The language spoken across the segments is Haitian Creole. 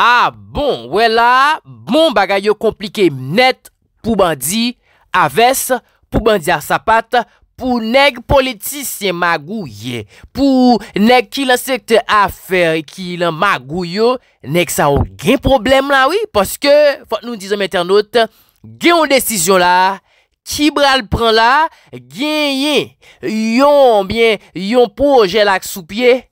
A ah, bon, wè la, bon bagay yo komplike mnet pou bandi a ves, pou bandi a sapat, pou neg politisyen magouye. Pou neg ki lan sekte afer ki lan magouyo, neg sa ou gen problem la wè. Paske, fote nou dizem internet, gen ou desisyon la, ki bral pran la, gen yen, yon bien, yon pou jelak sou pie,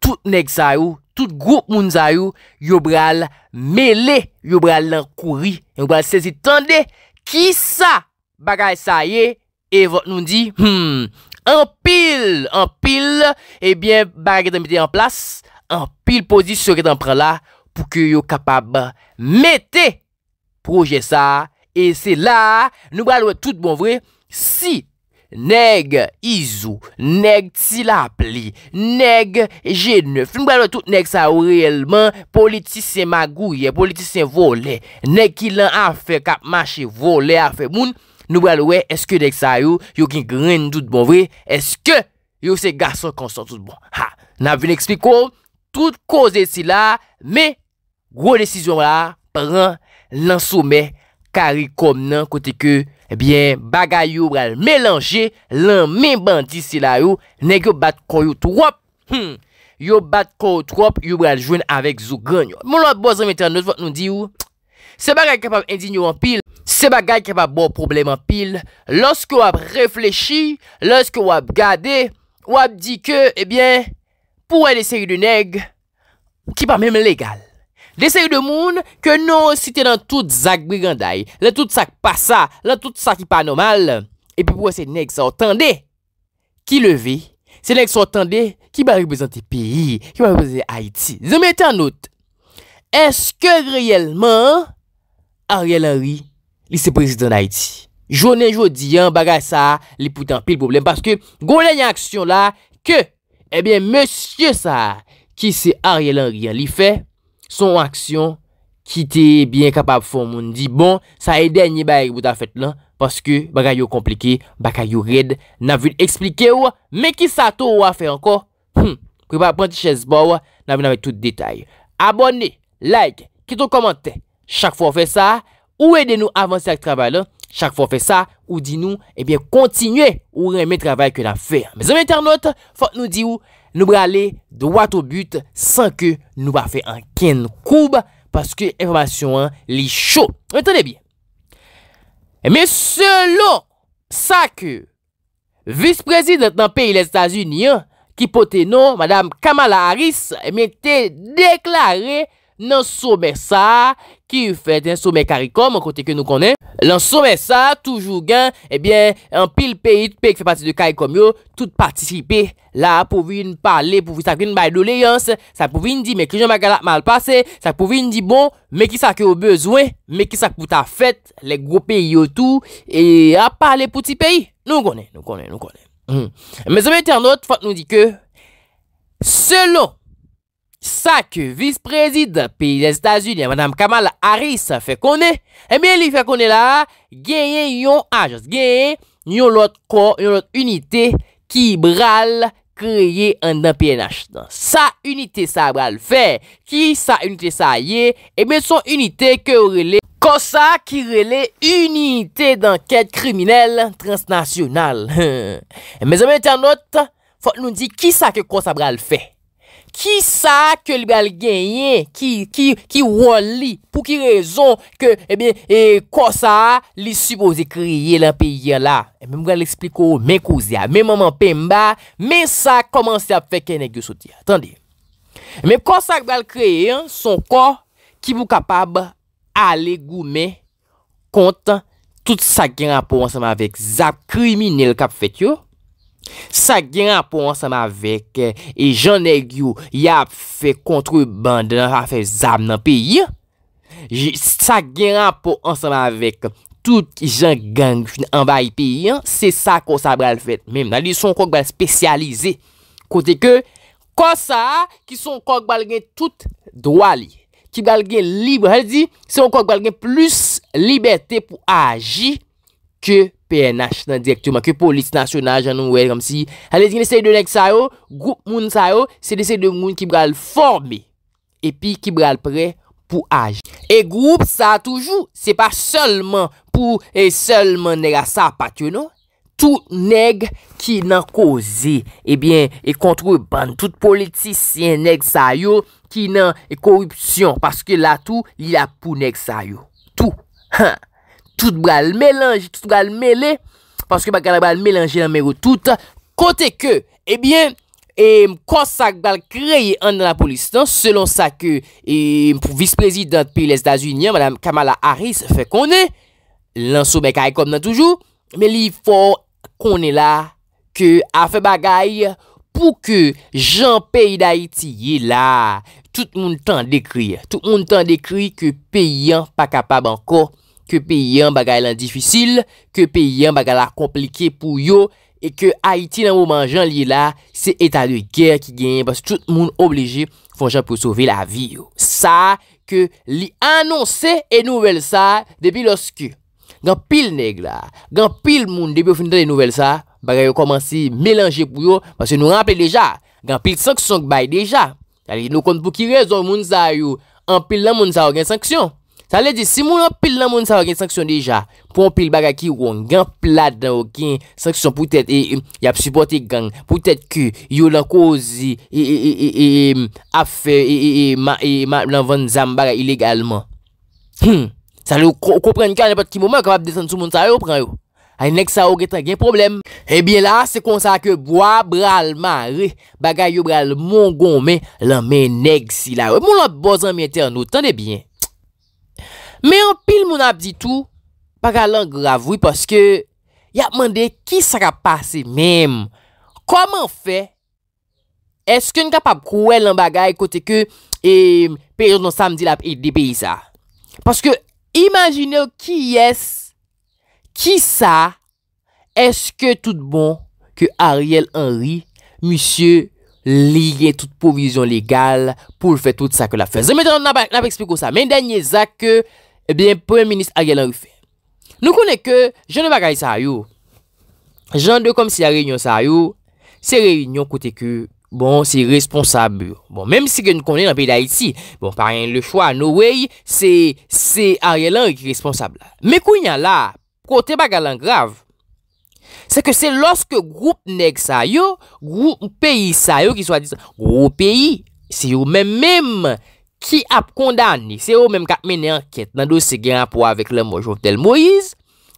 tout neg sa ou. Tout group moun zayou, yo bral mele, yo bral lankouri, yo bral sezitande, ki sa bagay saye, evo nou di, hmm, anpil, anpil, ebyen eh bagay dame dey anplas, anpil posi sere dame prala, pou ke yo kapab mette proje sa, e se la, nou bral wè tout bon vre, si sa, Neg izou, neg tila pli, neg jenef Nou belwe tout neg sa yo reyelman politisyen magouye, politisyen vole Neg ki lan afe kap mache vole afe moun Nou belwe eske dek sa yo, yo kin gren dout bon vre Eske yo se gason konsant tout bon Ha, nan vin ekspliko, tout koze si la Me, gwo desisyon la, pran lan soume kari kom nan kote ke Ebyen, eh bagay yo bral melange, lan men bandi sila yo, neg yo bat ko hmm. yo trop, yo bat ko yo trop, yo bral jwen avèk zou ganyo. Moun lòt boz anvite anot vot nou di yo, se bagay kep ap endin yo anpil, se bagay kep ap bo problem anpil, lòske wap reflechi, lòske wap gade, wap di ke, ebyen, eh pou wèl esè yu de neg, ki pa mèm legal. Desè yu de moun ke nou sitè nan tout Zak Briganday, lan tout sak pa sa, lan tout sak ki pa anomal, epi pou wè se neg sa otande ki le ve, se neg sa otande ki ba reposante peyi, ki ba reposante Haiti. Zemete anout, eske reyelman Ariel Henry li se prezident Haiti? Jounen joudi, bagay sa, li poutan pil problem, paske gounen yon aksyon la ke, ebyen eh monsye sa ki se Ariel Henry li fey, Son aksyon ki te bien kapab foun moun. Di bon, sa e denye baye ki bout a fet lan. Paske baga yo komplike, baka yo red. Na vil explike ou, me ki sa to ou a fe anko. Poum, hmm, kwe pa pranti ches bo ou, na vil ave tout detay. Abonne, like, kitou komante. Chak foun fe sa, ou ede nou avanse ak trabay lan. Chak foun fe sa, ou di nou, ebyen kontinye ou reme trabay ke la fe. Me zonm internet, fote nou di ou. Nou brale do wato but san ke nou pa fe an ken koub Paske evapasyon li chou Entende bi Eme selon sa ke Vice-president nan peyi le Stasiuniyan Ki pote nou Madame Kamala Harris Eme te deklare nan soume sa Ki yu fete soume karikom Kote ke nou konen Lansome sa, toujou gen, ebyen, an pil peyi, peyi ki fe pati de kay komyo, tout patisipe, la pouvin pale, pouvin sakvin bay do leyans, sakpouvin di me ki jan magalak mal pase, sakpouvin di bon, me ki sak yo bezwen, me ki sak pou ta fet, lek go peyi yo tou, e a pale pouti peyi, nou konen, nou konen, nou konen. Hmm. Mezame internet, fat nou di ke, selo. Sa ke vice-prezid peyi den Stasiunia, Madame Kamal Harris, fekone, e mi li fekone la, genye yon ajos, genye yon lot ko, yon lot unité ki bral kreye an dan PNH. Sa unité sa bral fe, ki sa unité sa ye, e mi son unité ke rele, ko sa ki rele unité dan kèd kriminel transnasyonal. E mi zanmè tè anot, fòk nou di, ki sa ke ko sa bral fe, e mi son unité Ki sa ke li bal genyen, ki wali pou ki rezon ke eh e bie konsa li supose kreye la peyi ya la. E mwen mwen l'expliko men kouze ya, men mwen mwen pen mba, men sa komanse ap feke negyo soti ya. E mwen konsa ki bal kreye eh, son kon ki mwen kapab a legume kontan tout sa genyan pou ansama vek za krimine l kap fekyo. Sa gen eh, a pou ansam avek e jan e gyou ya fe kontrebande nan sa fe zab nan peyi. Sa gen a pou ansam avek tout jan gen an bayi peyi. Se sa konsa bral fet mem. Nan li son kong bal spesyalize. Kote ke konsa ki son kong bal gen tout drali. Ki bal gen libre. Se son kong bal gen plus liberté pou aji ke pas. PNH nan direktyon, ma ke polis nasyonal jan nou wèl, kam si, hale zin lesey de neg sa yo, group moun sa yo, se lesey de moun ki bral formi, epi ki bral pre pou aji. E group sa toujou, se pa solman pou, e solman neg a sa patyo nou, tou neg ki nan koze, ebyen, e kontre ban, tout politisyen neg sa yo, ki nan korupsyon, paske la tou, li la pou neg sa yo. Tou, hèn. tout gale melange, tout gale mele, paske bak gale gale melange la mèro tout, kote ke, ebyen, e m konsak gale kreye an nan la polistans, non, selon sa ke, e eh, m pou vice-president peyi le Stasiunyan, madame Kamala Harris, fe konè, lansou mè kare kom nan toujou, mè li fo konè la, ke a fe bagay, pou ke jan peyi da iti ye la, tout moun tan dekri, tout moun tan dekri, ke peyi an pa kapab anko, ke pe yon bagay lan difisil, ke pe yon bagay la komplike pou yo, e ke Haiti nan mou manjan li la, se eta de ger ki gen, bas tout moun oblije fonjan pou sove la vi yo. Sa, ke li anonsen e nouvel sa, depi loske. Gan pil neg la, gan pil moun depi ou finitan e nouvel sa, bagay yo komanse melanje pou yo, bas se nou rample deja, gan pil sanksonk bay deja, ya li nou kont pou ki rezon moun sa yo, an pil lan moun sa ou gen sanksyon. Sa le di, si moun an pil nan moun sa wak gen sanksyon deja, pou an pil baga ki yon gen plat nan wak gen sanksyon pou tèt yon ap supporte gen, pou tèt ki yon an kouzi, af, e, e, e, e, ma, e, lanvan zan baga ilegalman. Hmm, sa le ou koupren yon karni pat ki moun man wak kapap detan sou moun sa wak ou pran yon. A yon neg sa wak getan gen problem. E biye la, se konsa ke bwa bral ma re, baga yon bral moun goun men, lan men neg si la wak. Moun an bozan mwen te an nou, tan de byen. Men an pil moun ap di tou, pa kalan gravoui, poske, ya mande, ki sa ka pase mem? Koman fe, eske n ka pap kouel an bagay, kote ke, e, peryon non samdi la, e de peyi sa? Poske, imagine ou ki yes, ki sa, eske tout bon, ke Ariel Henry, misye, liye tout pou vizyon legal, pou fè tout sa ke la fè. Zen men nan ap ekspliko sa, men denye za ke, Ebyen, Premier Ministre Ariel Henry Faye. Nou konen ke, jenou bagay sa yo, jenou de kom si a reynyon sa yo, se reynyon kote ke, bon, si responsable yo. Bon, menm si gen nou konen nan peyi da iti, bon, paryen le fwa nou wey, se, se Ariel Henry ki responsable la. Men kou yon la, kote bagay lan grav, se ke se loske group neg sa yo, group peyi sa yo ki so a diso, group peyi, se yo menm menm, Ki ap kondani, se ou menm kap menen anket nan dosi gen apwa vek le mojotel Moïse,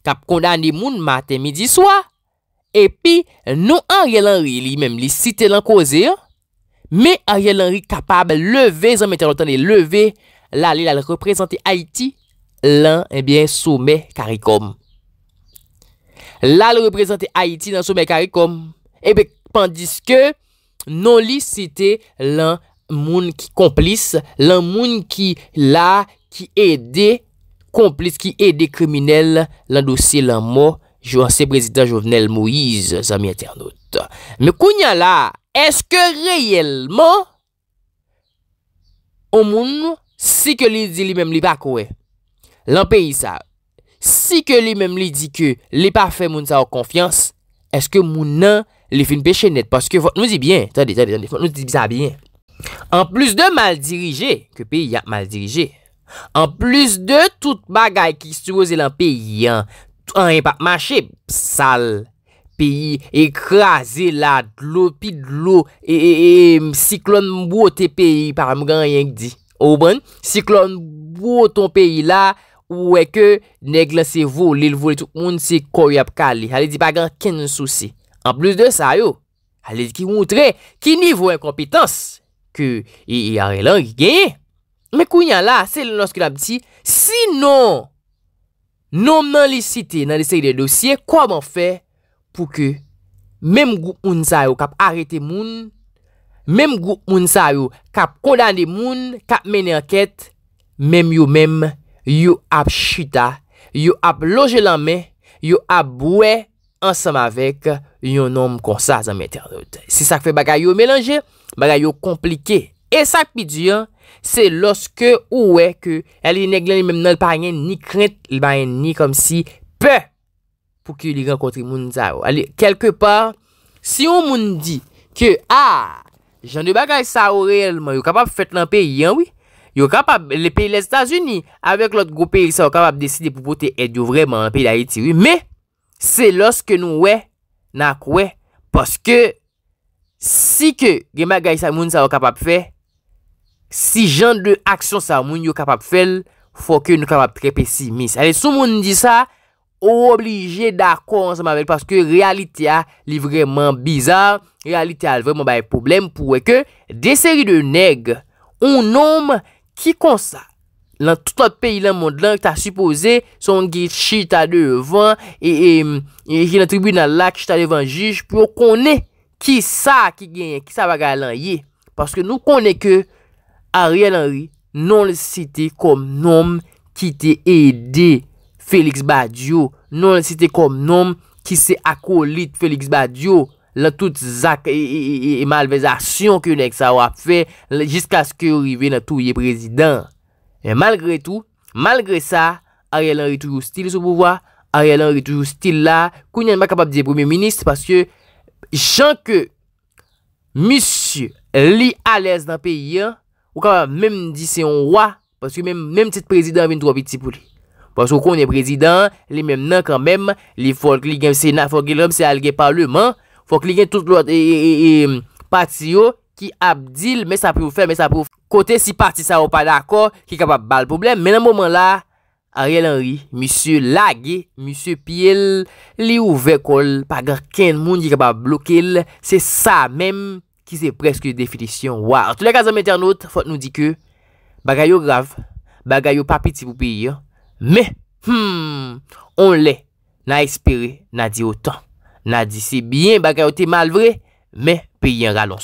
kap kondani moun maten midi swa, epi nou an rye lan ri li menm li site lan kozyan, me an rye lan ri kapab leve, zan men terotan li leve, la li la le represente Haiti lan eh soume karikom. La le represente Haiti lan soume karikom, epi eh pandiske nou li site lan karikom. moun ki komplis, lan moun ki la, ki ede, komplis, ki ede kriminelle, lan dosi lan mo, jou an se prezident jovenel Moïse, zami internet. Me kounya la, eske reyelman, ou moun, si ke li di li mem li bakwe, lan peyi sa, si ke li mem li di ke, li pa fe moun sa ou konfians, eske moun nan, li fin peche net, paske nou di byen, tade, tade, tade, nou di byen, An plis de mal dirije, ke pi ya mal dirije, an plis de tout bagay ki siwose lan pi yan, an yon pa machep, sal, pi, ekraze la, dlo pi dlo, e, e, e, msiklon mbo te pi, param gan yon kdi. Ou bon, siklon mbo ton pi la, ou eke, neg lan se vou, li l vou li tout moun se koy ap kali, ale di bagan ken sou se. An plis de sa yo, ale di ki moun tre, ki nivou en kompitans, ke e yare e langi genye. Me kou yal la, se lè nonske la biti, si nou, nou men licite nan liseye de dosye, kwa mwen fe pou ke mem goup moun sayo kap arete moun, mem goup moun sayo kap kondande moun, kap menen anket, mem you mem, you ap chita, you ap loje lanme, you ap boue, ansanm avek yon nom konsa zanm internet. Si sak fe bagay yo melange, bagay yo komplike. E sak pi diyan, se loske ouwe ke el yi neglen li mem nan li parayen ni krent li barayen ni kom si PE! Pou ki li renkontri moun zaro. Ali, kelke par, si yon moun di ke A! Jan de bagay zaro reyelman, yon kapap fet lan pe yon, oui? Yon kapap, le peyi le Stasiuni, avek lot go peyi sa, yon kapap deside pou pote edyo vreman an peyi la iti, oui? MEH! Se loske nou we, nak we, poske si ke gemak gayi sa moun sa yo kapap fe, si jan de aksyon sa moun yo kapap fel, fwo ke nou kapap tre pesimis. Ale sou moun di sa, oblije da kon se mavel, poske realite a li vreman bizar, realite a lveman baye problem pou we ke de seri de neg ou nom ki konsa. lan tout an peyi lan mond lan ki ta supose, son ge chi non ta devan, e ki nan tribune la ki chi ta devan jish, pou yo kone ki sa ki genyen, ki sa va galan ye. Paske nou kone ke, a riyan nan ri, non le site kom nom ki te ede Felix Badiou, non le site kom nom ki se akolit Felix Badiou, lan tout zak e malvezasyon ki yon ek sa wap fe, jisk aske yon rive nan tou ye prezident. Malgre tou, malgre sa, Ariel Henry toujou stil sou pouvoi, Ariel Henry toujou stil la, kou nyan ma kapap diye premier ministre, paske chan ke misye li alez nan peyi, ou kapap menm di se yon wwa, paske menm tete prezident ven drou biti pou li. Paske ou konye prezident, li menm nan kan menm, li fok li gen sena, fok li gen alge parleman, fok li gen tout lor pati yo, ki Abdil, mè sa proufè, mè sa proufè, kote si parti sa ou pa d'akor, ki ka pa bal problem, mè nan mouman la, Ariel Henry, Monsie Lag, Monsie Piel, li ouve kol, pa gar ken moun, ki ka pa blokil, se sa mèm, ki se preske definisyon, waa, an tou la kazan mèter not, fote nou di ke, bagayou grav, bagayou pa piti pou piye, mè, hımm, on lè, nan espere, nan di otan, nan di se byen, bagayou te mal vre, mè, piye yon ral